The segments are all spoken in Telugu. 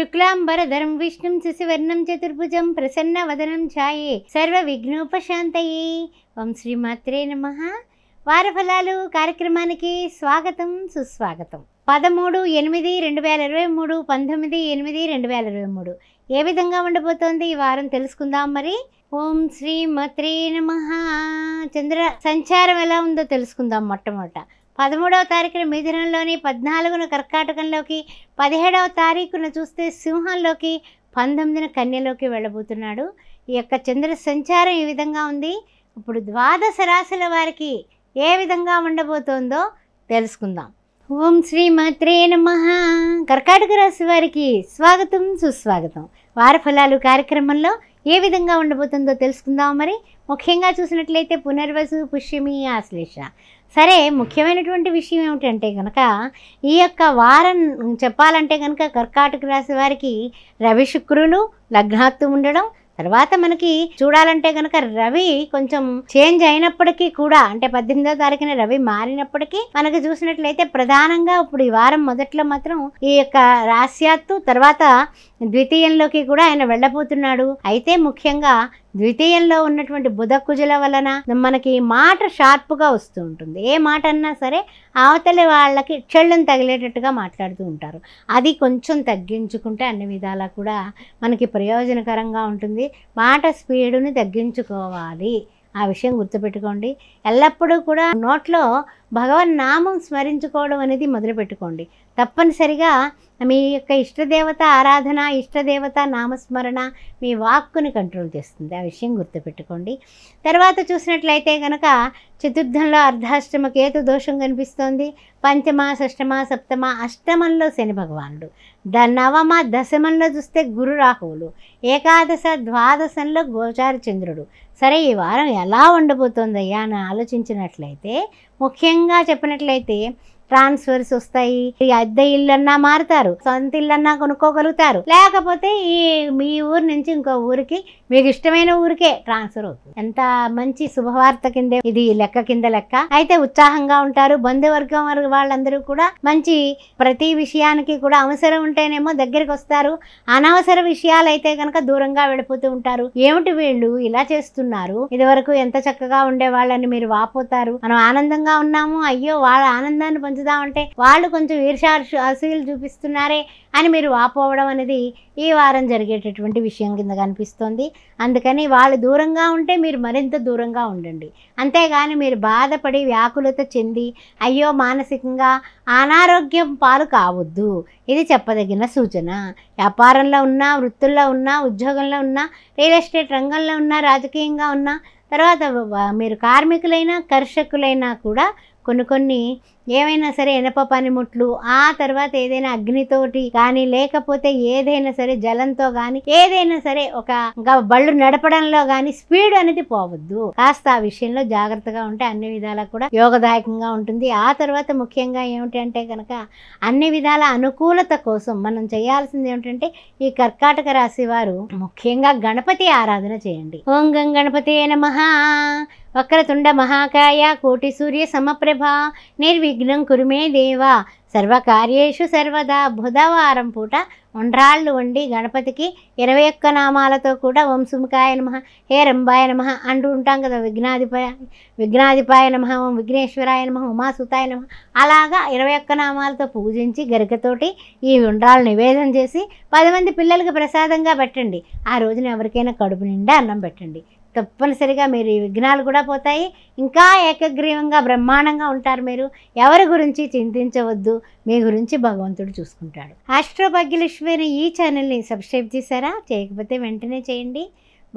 శుక్లాంబరధరం విష్ణుం శిశువర్ణం చతుర్భుజం ప్రసన్న వదనం ఛాయే సర్వ విఘ్నోపశాంతయే ఓం శ్రీమాత్రే నమ వార ఫలాలు కార్యక్రమానికి స్వాగతం సుస్వాగతం పదమూడు ఎనిమిది రెండు వేల ఇరవై మూడు పంతొమ్మిది ఎనిమిది రెండు వేల ఇరవై మూడు ఏ విధంగా ఉండబోతోంది ఈ వారం తెలుసుకుందాం మరి ఓం శ్రీ మత్రీ నమ చంద్ర సంచారం ఎలా ఉందో తెలుసుకుందాం మొట్టమొదట పదమూడవ తారీఖున మిథునంలోని పద్నాలుగున కర్కాటకంలోకి పదిహేడవ తారీఖున చూస్తే సింహంలోకి పంతొమ్మిదిన కన్యలోకి వెళ్ళబోతున్నాడు ఈ యొక్క చంద్ర సంచారం ఈ విధంగా ఉంది ఇప్పుడు ద్వాదశ రాశుల వారికి ఏ విధంగా ఉండబోతోందో తెలుసుకుందాం ఓం శ్రీ మాత్రే నమ కర్కాటక రాశి వారికి స్వాగతం సుస్వాగతం వార ఫలాలు కార్యక్రమంలో ఏ విధంగా ఉండబోతుందో తెలుసుకుందాం మరి ముఖ్యంగా చూసినట్లయితే పునర్వసు పుష్యమి ఆశ్లేష సరే ముఖ్యమైనటువంటి విషయం ఏమిటంటే కనుక ఈ యొక్క వారం చెప్పాలంటే కనుక కర్కాటక రాశి వారికి రవి శుక్రులు లగ్నాత్తు ఉండడం తర్వాత మనకి చూడాలంటే కనుక రవి కొంచెం చేంజ్ అయినప్పటికీ కూడా అంటే పద్దెనిమిదో తారీఖున రవి మారినప్పటికీ మనకి చూసినట్లయితే ప్రధానంగా ఇప్పుడు ఈ వారం మొదట్లో మాత్రం ఈ యొక్క రాస్యాత్తు తర్వాత ద్వితీయంలోకి కూడా ఆయన వెళ్ళబోతున్నాడు అయితే ముఖ్యంగా ద్వితీయంలో ఉన్నటువంటి బుధ కుజుల వలన మనకి మాట షార్ప్గా వస్తూ ఉంటుంది ఏ మాట అన్నా సరే అవతలి వాళ్ళకి చెళ్ళని తగిలేటట్టుగా మాట్లాడుతూ ఉంటారు అది కొంచెం తగ్గించుకుంటే అన్ని విధాలా కూడా మనకి ప్రయోజనకరంగా ఉంటుంది మాట స్పీడుని తగ్గించుకోవాలి ఆ విషయం గుర్తుపెట్టుకోండి ఎల్లప్పుడూ కూడా నోట్లో భగవన్ నామం స్మరించుకోవడం అనేది మొదలుపెట్టుకోండి తప్పనిసరిగా మీ యొక్క ఇష్టదేవత ఆరాధన ఇష్టదేవత నామస్మరణ మీ వాక్కుని కంట్రోల్ చేస్తుంది ఆ విషయం గుర్తుపెట్టుకోండి తర్వాత చూసినట్లయితే కనుక చతుర్థంలో అర్ధాష్టమ కేతు దోషం కనిపిస్తోంది పంచమ షష్టమ సప్తమ అష్టమంలో శని భగవానుడు ద నవమ దశమంలో చూస్తే గురు రాహువులు ఏకాదశ ద్వాదశంలో గోచార చంద్రుడు సరే ఈ వారం ఎలా ఉండబోతోందయ్యా అని ఆలోచించినట్లయితే ముఖ్యంగా చెప్పినట్లయితే ట్రాన్స్ఫర్స్ వస్తాయి అద్దె ఇళ్ళన్నా మారుతారు సొంత ఇళ్ళన్నా కొనుక్కోగలుగుతారు లేకపోతే ఈ మీ ఊరు నుంచి ఇంకో ఊరికి మీకు ఇష్టమైన ఊరికే ట్రాన్స్ఫర్ అవుతుంది ఎంత మంచి శుభవార్త కిందే ఇది లెక్క కింద లెక్క అయితే ఉత్సాహంగా ఉంటారు బంధువర్గం వాళ్ళందరూ కూడా మంచి ప్రతి విషయానికి కూడా అవసరం ఉంటేనేమో దగ్గరికి వస్తారు అనవసర విషయాలు అయితే కనుక దూరంగా వెళ్ళిపోతూ ఉంటారు ఏమిటి వీళ్ళు ఇలా చేస్తున్నారు ఇది వరకు ఎంత చక్కగా ఉండే వాళ్ళని మీరు వాపోతారు మనం ఆనందంగా ఉన్నాము అయ్యో వాళ్ళ ఆనందాన్ని పంచు ఉంచుదామంటే వాళ్ళు కొంచెం ఈర్షార్షు అసూయలు చూపిస్తున్నారే అని మీరు వాపోవడం అనేది ఈ వారం జరిగేటటువంటి విషయం కింద కనిపిస్తుంది అందుకని వాళ్ళు దూరంగా ఉంటే మీరు మరింత దూరంగా ఉండండి అంతేగాని మీరు బాధపడి వ్యాకులత చెంది అయ్యో మానసికంగా అనారోగ్యం పాలు కావద్దు ఇది చెప్పదగిన సూచన వ్యాపారంలో ఉన్నా వృత్తుల్లో ఉన్నా ఉద్యోగంలో ఉన్నా రియల్ ఎస్టేట్ రంగంలో ఉన్నా రాజకీయంగా ఉన్నా తర్వాత మీరు కార్మికులైనా కర్షకులైనా కూడా కొన్ని కొన్ని ఏమైనా సరే ఎనప పనిముట్లు ఆ తర్వాత ఏదైనా అగ్నితోటి కానీ లేకపోతే ఏదైనా సరే జలంతో కానీ ఏదైనా సరే ఒక బళ్ళు నడపడంలో కానీ స్పీడ్ అనేది పోవద్దు కాస్త ఆ విషయంలో జాగ్రత్తగా ఉంటే అన్ని విధాలా కూడా యోగదాయకంగా ఉంటుంది ఆ తర్వాత ముఖ్యంగా ఏమిటంటే కనుక అన్ని విధాల అనుకూలత కోసం మనం చేయాల్సింది ఏమిటంటే ఈ కర్కాటక రాశి వారు ముఖ్యంగా గణపతి ఆరాధన చేయండి ఓం గం గణపతి నమ వక్రతుండ మహాకాయ కోటి సూర్య సమప్రభ నిర్విఘ్నం కురుమే దేవా సర్వకార్యేషు సర్వదా బుధవారం పూట ఉండ్రాళ్ళు వండి గణపతికి ఇరవై ఒక్క నామాలతో కూడా వంశంకాయ నమ హే రంభాయ నమ అంటూ ఉంటాం కదా విఘ్నాధిపాయ విఘ్నాధిపాయ నమ ఓం విఘ్నేశ్వరాయ నమ ఉమాసుతాయ నమ అలాగా ఇరవై ఒక్క నామాలతో పూజించి గరికతోటి ఈ ఉండ్రాలు నివేదన చేసి పది మంది పిల్లలకి ప్రసాదంగా పెట్టండి ఆ రోజున ఎవరికైనా కడుపు నిండా అన్నం పెట్టండి తప్పనిసరిగా మీరు ఈ విఘ్నాలు కూడా పోతాయి ఇంకా ఏకగ్రీవంగా బ్రహ్మాండంగా ఉంటారు మీరు ఎవరి గురించి చింతించవద్దు మీ గురించి భగవంతుడు చూసుకుంటాడు ఆస్ట్రో భాగ్యలక్ష్మి ఈ ఛానల్ని సబ్స్క్రైబ్ చేశారా చేయకపోతే వెంటనే చేయండి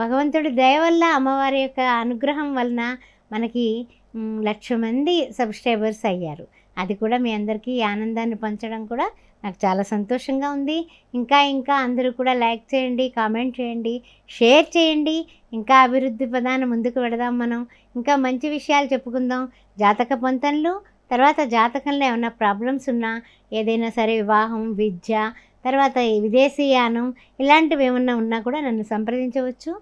భగవంతుడి దయ వల్ల అమ్మవారి యొక్క అనుగ్రహం వలన మనకి లక్ష మంది సబ్స్క్రైబర్స్ అయ్యారు అది కూడా మీ అందరికీ ఆనందాన్ని పంచడం కూడా నాకు చాలా సంతోషంగా ఉంది ఇంకా ఇంకా అందరూ కూడా లైక్ చేయండి కామెంట్ చేయండి షేర్ చేయండి ఇంకా అభివృద్ధి పదాన్ని ముందుకు పెడదాం మనం ఇంకా మంచి విషయాలు చెప్పుకుందాం జాతక పొంతన్లు తర్వాత జాతకంలో ఏమైనా ప్రాబ్లమ్స్ ఉన్నా ఏదైనా సరే వివాహం విద్య తర్వాత విదేశీయానం ఇలాంటివి ఏమన్నా ఉన్నా కూడా నన్ను సంప్రదించవచ్చు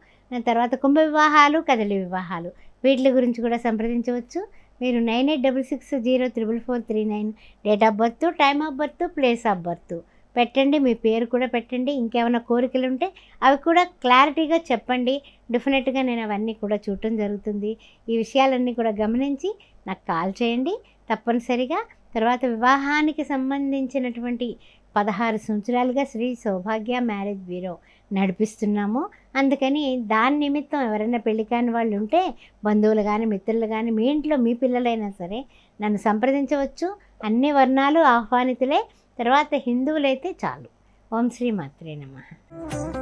తర్వాత కుంభ వివాహాలు కదలి వివాహాలు వీటి గురించి కూడా సంప్రదించవచ్చు మీరు nine eight double six zero triple four three nine date of birth time of birth place of birth పెట్టండి మీ పేరు కూడా పెట్టండి ఇంకేమైనా కోరికలు ఉంటే అవి కూడా క్లారిటీగా చెప్పండి డెఫినెట్గా నేను అవన్నీ కూడా చూడటం జరుగుతుంది ఈ విషయాలన్నీ కూడా గమనించి నాకు కాల్ చేయండి తప్పనిసరిగా తర్వాత వివాహానికి సంబంధించినటువంటి పదహారు సంవత్సరాలుగా శ్రీ సౌభాగ్య మ్యారేజ్ బ్యూరో నడిపిస్తున్నాము అందుకని దాని నిమిత్తం ఎవరైనా పెళ్లి కాని వాళ్ళు ఉంటే బంధువులు కానీ మిత్రులు కానీ మీ ఇంట్లో మీ పిల్లలైనా సరే నన్ను సంప్రదించవచ్చు అన్ని వర్ణాలు ఆహ్వానితులే తర్వాత హిందువులైతే చాలు ఓం శ్రీ మాత్రే నమ